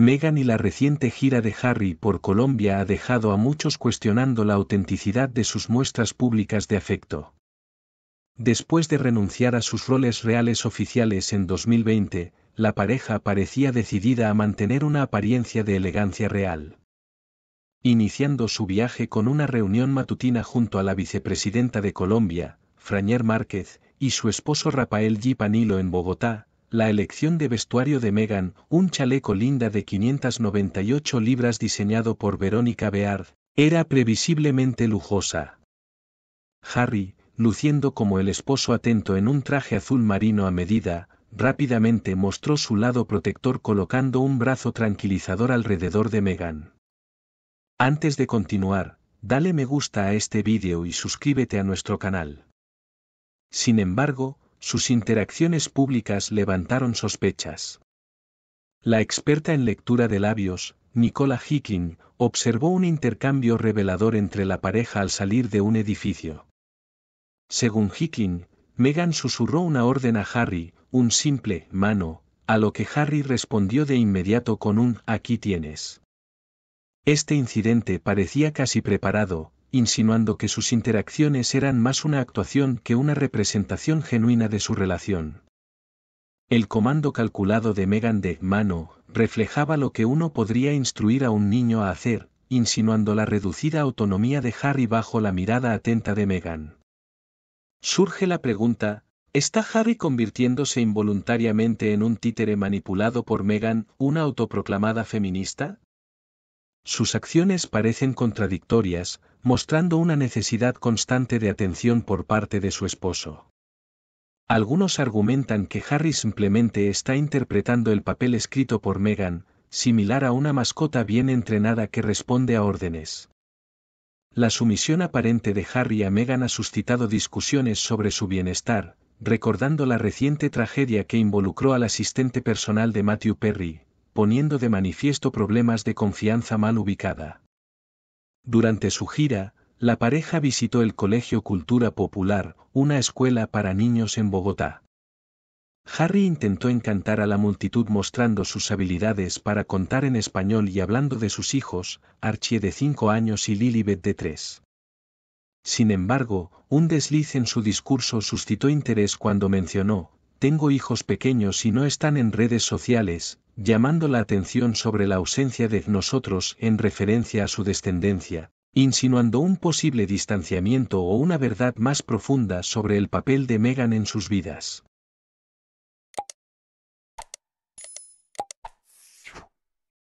Meghan y la reciente gira de Harry por Colombia ha dejado a muchos cuestionando la autenticidad de sus muestras públicas de afecto. Después de renunciar a sus roles reales oficiales en 2020, la pareja parecía decidida a mantener una apariencia de elegancia real. Iniciando su viaje con una reunión matutina junto a la vicepresidenta de Colombia, Frañer Márquez, y su esposo Rafael G. Panilo en Bogotá, la elección de vestuario de Meghan, un chaleco linda de 598 libras diseñado por Verónica Beard, era previsiblemente lujosa. Harry, luciendo como el esposo atento en un traje azul marino a medida, rápidamente mostró su lado protector colocando un brazo tranquilizador alrededor de Meghan. Antes de continuar, dale me gusta a este vídeo y suscríbete a nuestro canal. Sin embargo, sus interacciones públicas levantaron sospechas. La experta en lectura de labios, Nicola Hicking, observó un intercambio revelador entre la pareja al salir de un edificio. Según Hicking, Meghan susurró una orden a Harry, un simple mano, a lo que Harry respondió de inmediato con un aquí tienes. Este incidente parecía casi preparado, insinuando que sus interacciones eran más una actuación que una representación genuina de su relación. El comando calculado de Megan de mano reflejaba lo que uno podría instruir a un niño a hacer, insinuando la reducida autonomía de Harry bajo la mirada atenta de Megan. Surge la pregunta, ¿está Harry convirtiéndose involuntariamente en un títere manipulado por Megan, una autoproclamada feminista? Sus acciones parecen contradictorias, mostrando una necesidad constante de atención por parte de su esposo. Algunos argumentan que Harry simplemente está interpretando el papel escrito por Meghan, similar a una mascota bien entrenada que responde a órdenes. La sumisión aparente de Harry a Meghan ha suscitado discusiones sobre su bienestar, recordando la reciente tragedia que involucró al asistente personal de Matthew Perry, poniendo de manifiesto problemas de confianza mal ubicada. Durante su gira, la pareja visitó el Colegio Cultura Popular, una escuela para niños en Bogotá. Harry intentó encantar a la multitud mostrando sus habilidades para contar en español y hablando de sus hijos, Archie de 5 años y Lilibet de 3. Sin embargo, un desliz en su discurso suscitó interés cuando mencionó, tengo hijos pequeños y no están en redes sociales, llamando la atención sobre la ausencia de nosotros en referencia a su descendencia, insinuando un posible distanciamiento o una verdad más profunda sobre el papel de Megan en sus vidas.